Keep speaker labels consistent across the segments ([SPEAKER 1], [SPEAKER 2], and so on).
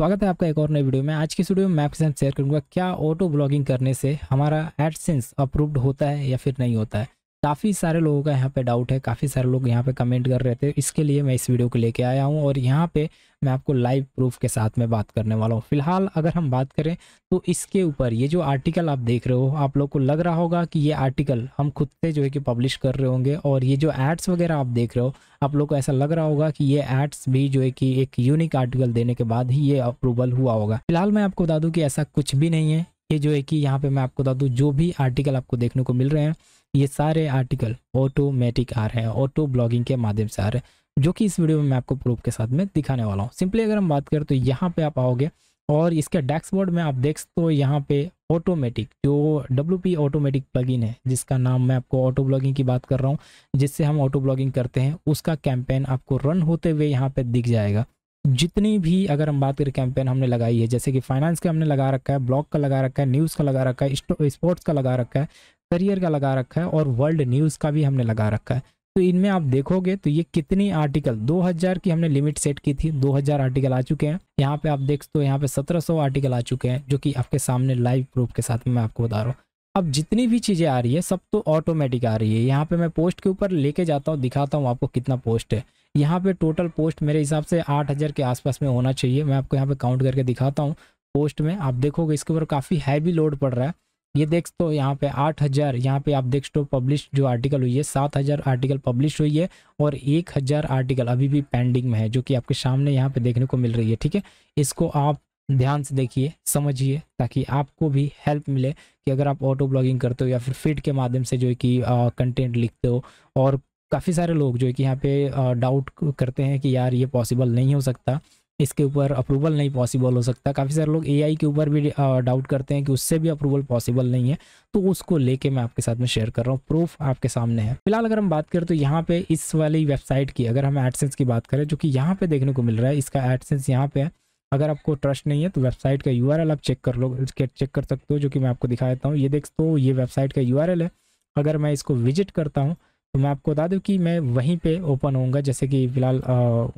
[SPEAKER 1] स्वागत है आपका एक और नई वीडियो में आज की वीडियो में मैं आपके साथ शेयर करूंगा क्या ऑटो ब्लॉगिंग करने से हमारा एडसेंस अप्रूव्ड होता है या फिर नहीं होता है काफ़ी सारे लोगों का यहाँ पे डाउट है काफ़ी सारे लोग यहाँ पे कमेंट कर रहे थे इसके लिए मैं इस वीडियो को लेके आया हूँ और यहाँ पे मैं आपको लाइव प्रूफ के साथ में बात करने वाला हूँ फिलहाल अगर हम बात करें तो इसके ऊपर ये जो आर्टिकल आप देख रहे हो आप लोग को लग रहा होगा कि ये आर्टिकल हम खुद से जो है कि पब्लिश कर रहे होंगे और ये जो एड्स वगैरह आप देख रहे हो आप लोग को ऐसा लग रहा होगा कि ये एड्स भी जो है कि एक यूनिक आर्टिकल देने के बाद ही ये अप्रूवल हुआ होगा फिलहाल मैं आपको बता दूँ कि ऐसा कुछ भी नहीं है ये जो है कि यहाँ पे मैं आपको बता दूँ जो भी आर्टिकल आपको देखने को मिल रहे हैं ये सारे आर्टिकल ऑटोमेटिक आ रहे हैं ऑटो ब्लॉगिंग के माध्यम से आ रहे हैं जो कि इस वीडियो में मैं आपको प्रूफ के साथ में दिखाने वाला हूँ सिंपली अगर हम बात करें तो यहाँ पे आप आओगे और इसके डैक्सबोर्ड में आप देख सकते हो यहाँ पे ऑटोमेटिक जो डब्ल्यू पी ऑटोमेटिक प्लगिन है जिसका नाम मैं आपको ऑटो ब्लॉगिंग की बात कर रहा हूँ जिससे हम ऑटो ब्लॉगिंग करते हैं उसका कैंपेन आपको रन होते हुए यहाँ पे दिख जाएगा जितनी भी अगर हम बात करें कैंपेन हमने लगाई है जैसे कि फाइनेंस का हमने लगा रखा है ब्लॉग का लगा रखा है न्यूज़ का लगा रखा है स्पोर्ट्स का लगा रखा है करियर का लगा रखा है और वर्ल्ड न्यूज़ का भी हमने लगा रखा है तो इनमें आप देखोगे तो ये कितनी आर्टिकल 2000 की हमने लिमिट सेट की थी 2000 आर्टिकल आ चुके हैं यहाँ पे आप देख तो यहाँ पे 1700 आर्टिकल आ चुके हैं जो कि आपके सामने लाइव प्रूफ के साथ में मैं आपको बता रहा हूँ अब जितनी भी चीज़ें आ रही है सब तो ऑटोमेटिक आ रही है यहाँ पे मैं पोस्ट के ऊपर लेके जाता हूँ दिखाता हूँ आपको कितना पोस्ट है यहाँ पे टोटल पोस्ट मेरे हिसाब से आठ हज़ार के आसपास में होना चाहिए मैं आपको यहाँ पे काउंट करके दिखाता हूँ पोस्ट में आप देखोगे इसके ऊपर काफ़ी हैवी लोड पड़ रहा है ये देख तो यहाँ पे आठ हज़ार यहाँ पे आप देख तो पब्लिश जो आर्टिकल हुई है सात हज़ार आर्टिकल पब्लिश हुई है और एक हज़ार आर्टिकल अभी भी पेंडिंग में है जो कि आपके सामने यहाँ पे देखने को मिल रही है ठीक है इसको आप ध्यान से देखिए समझिए ताकि आपको भी हेल्प मिले कि अगर आप ऑटो ब्लॉगिंग करते हो या फिर फीड के माध्यम से जो है कि कंटेंट लिखते हो और काफ़ी सारे लोग जो है कि यहाँ पे डाउट करते हैं कि यार ये पॉसिबल नहीं हो सकता इसके ऊपर अप्रूवल नहीं पॉसिबल हो सकता काफ़ी सारे लोग एआई के ऊपर भी डाउट करते हैं कि उससे भी अप्रूवल पॉसिबल नहीं है तो उसको लेके मैं आपके साथ में शेयर कर रहा हूँ प्रूफ आपके सामने है फिलहाल अगर हम बात करें तो यहाँ पे इस वाली वेबसाइट की अगर हम एडसेंस की बात करें जो कि यहाँ पर देखने को मिल रहा है इसका एडसेंस यहाँ पर है अगर आपको ट्रस्ट नहीं है तो वेबसाइट का यू आप चेक कर लो चेक कर सकते हो जो कि मैं आपको दिखा देता हूँ ये देख तो ये वेबसाइट का यू है अगर मैं इसको विजिट करता हूँ तो मैं आपको बता दूँ कि मैं वहीं पे ओपन होऊंगा जैसे कि फ़िलहाल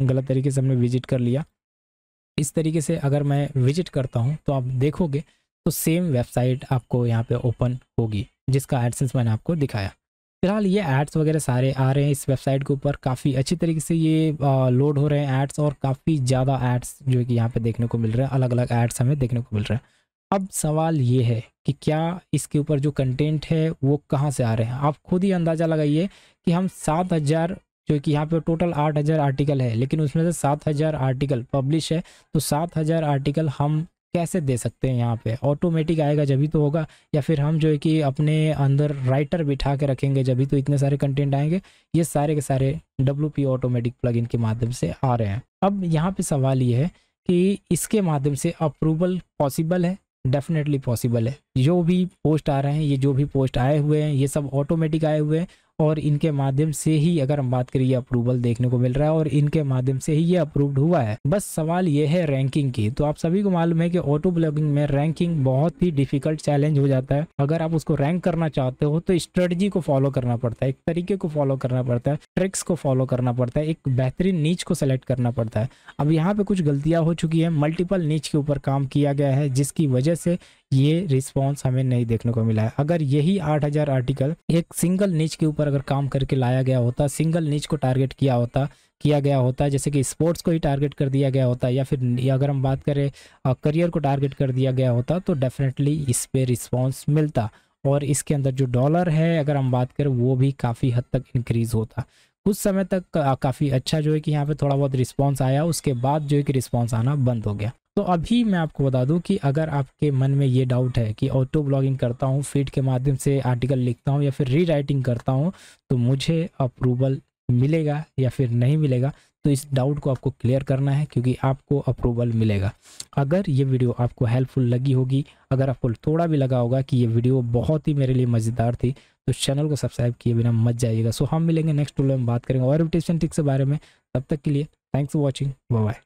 [SPEAKER 1] गलत तरीके से हमने विजिट कर लिया इस तरीके से अगर मैं विजिट करता हूँ तो आप देखोगे तो सेम वेबसाइट आपको यहाँ पे ओपन होगी जिसका एडसेंस मैंने आपको दिखाया फिलहाल ये एड्स वगैरह सारे आ रहे हैं इस वेबसाइट के ऊपर काफ़ी अच्छी तरीके से ये लोड हो रहे हैं एड्स और काफ़ी ज़्यादा एड्स जो कि यहाँ पे देखने को मिल रहे हैं अलग अलग एड्स हमें देखने को मिल रहे हैं अब सवाल ये है कि क्या इसके ऊपर जो कंटेंट है वो कहाँ से आ रहे हैं आप खुद ही अंदाज़ा लगाइए कि हम सात हज़ार जो कि यहाँ पे टोटल आठ हज़ार आर्टिकल है लेकिन उसमें से सात हज़ार आर्टिकल पब्लिश है तो सात हज़ार आर्टिकल हम कैसे दे सकते हैं यहाँ पे ऑटोमेटिक आएगा जब भी तो होगा या फिर हम जो है कि अपने अंदर राइटर बिठा के रखेंगे जब भी तो इतने सारे कंटेंट आएंगे ये सारे के सारे डब्ल्यू पी ऑटोमेटिक प्लग के माध्यम से आ रहे हैं अब यहाँ पे सवाल ये है कि इसके माध्यम से अप्रूवल पॉसिबल है डेफिनेटली पॉसिबल है जो भी पोस्ट आ रहे हैं ये जो भी पोस्ट आए हुए हैं ये सब ऑटोमेटिक आए हुए हैं और इनके माध्यम से ही अगर हम बात करें ये अप्रूवल देखने को मिल रहा है और इनके माध्यम से ही ये अप्रूव्ड हुआ है बस सवाल ये है रैंकिंग की तो आप सभी को मालूम है कि ऑटो ब्लॉगिंग में रैंकिंग बहुत ही डिफिकल्ट चैलेंज हो जाता है अगर आप उसको रैंक करना चाहते हो तो स्ट्रेटजी को फॉलो करना पड़ता है एक तरीके को फॉलो करना पड़ता है ट्रिक्स को फॉलो करना पड़ता है एक बेहतरीन नीच को सेलेक्ट करना पड़ता है अब यहाँ पे कुछ गलतियां हो चुकी है मल्टीपल नीच के ऊपर काम किया गया है जिसकी वजह से ये रिस्पॉन्स हमें नहीं देखने को मिला है अगर यही 8000 आर्टिकल एक सिंगल नीच के ऊपर अगर काम करके लाया गया होता सिंगल नीच को टारगेट किया होता किया गया होता जैसे कि स्पोर्ट्स को ही टारगेट कर दिया गया होता या फिर या अगर हम बात करें करियर को टारगेट कर दिया गया होता तो डेफिनेटली इस पर रिस्पॉन्स मिलता और इसके अंदर जो डॉलर है अगर हम बात करें वो भी काफ़ी हद तक इंक्रीज़ होता कुछ समय तक काफ़ी अच्छा जो है कि यहाँ पे थोड़ा बहुत रिस्पांस आया उसके बाद जो है कि रिस्पांस आना बंद हो गया तो अभी मैं आपको बता दूं कि अगर आपके मन में ये डाउट है कि ऑटो ब्लॉगिंग करता हूँ फीड के माध्यम से आर्टिकल लिखता हूँ या फिर री राइटिंग करता हूँ तो मुझे अप्रूवल मिलेगा या फिर नहीं मिलेगा तो इस डाउट को आपको क्लियर करना है क्योंकि आपको अप्रूवल मिलेगा अगर ये वीडियो आपको हेल्पफुल लगी होगी अगर आपको थोड़ा भी लगा होगा कि ये वीडियो बहुत ही मेरे लिए मज़ेदार थी तो चैनल को सब्सक्राइब किए बिना मत जाइएगा सो हम मिलेंगे नेक्स्ट वीडियो में बात करेंगे और ब्यूटिशियन टिक्स के बारे में तब तक के लिए थैंक्स फॉर वॉचिंग बाय